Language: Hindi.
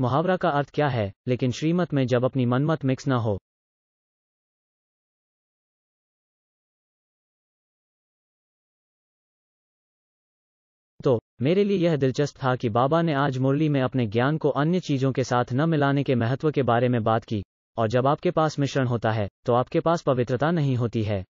मुहावरा का अर्थ क्या है लेकिन श्रीमत में जब अपनी मनमत मिक्स न हो तो मेरे लिए यह दिलचस्प था कि बाबा ने आज मुरली में अपने ज्ञान को अन्य चीजों के साथ न मिलाने के महत्व के बारे में बात की और जब आपके पास मिश्रण होता है तो आपके पास पवित्रता नहीं होती है